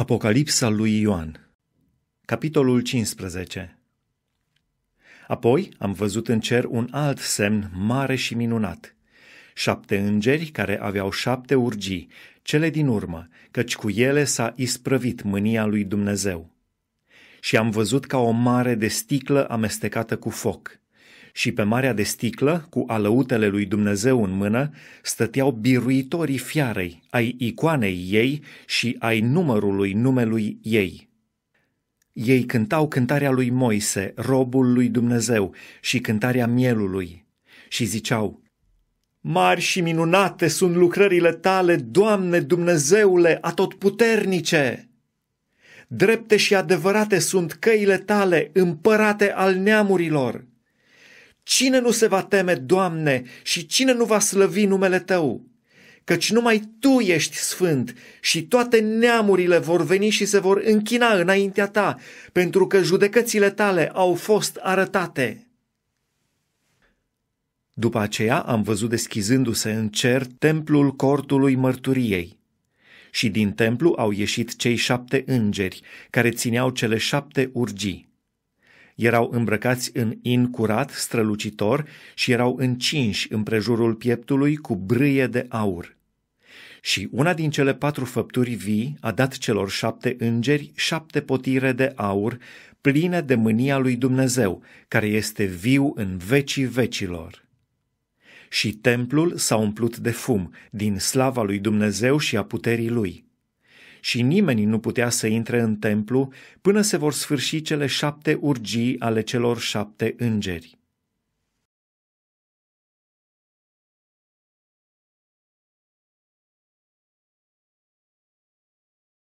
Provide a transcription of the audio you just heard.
Apocalipsa lui Ioan Capitolul 15 Apoi am văzut în cer un alt semn mare și minunat. Șapte îngeri care aveau șapte urgii, cele din urmă, căci cu ele s-a isprăvit mânia lui Dumnezeu. Și am văzut ca o mare de sticlă amestecată cu foc și pe marea de sticlă, cu alăutele lui Dumnezeu în mână, stăteau biruitorii fiarei, ai icoanei ei și ai numărului numelui ei. Ei cântau cântarea lui Moise, robul lui Dumnezeu, și cântarea mielului, și ziceau, Mari și minunate sunt lucrările tale, Doamne Dumnezeule, atotputernice! Drepte și adevărate sunt căile tale, împărate al neamurilor! Cine nu se va teme, Doamne, și cine nu va slăvi numele Tău? Căci numai Tu ești sfânt și toate neamurile vor veni și se vor închina înaintea Ta, pentru că judecățile Tale au fost arătate. După aceea am văzut deschizându-se în cer templul cortului mărturiei. Și din templu au ieșit cei șapte îngeri, care țineau cele șapte urgii. Erau îmbrăcați în in curat, strălucitor și erau încinși împrejurul pieptului cu brâie de aur. Și una din cele patru făpturi vii a dat celor șapte îngeri șapte potire de aur, pline de mânia lui Dumnezeu, care este viu în vecii vecilor și templul s-a umplut de fum, din slava lui Dumnezeu și a puterii lui și nimeni nu putea să intre în templu până se vor sfârși cele șapte urgii ale celor șapte îngeri.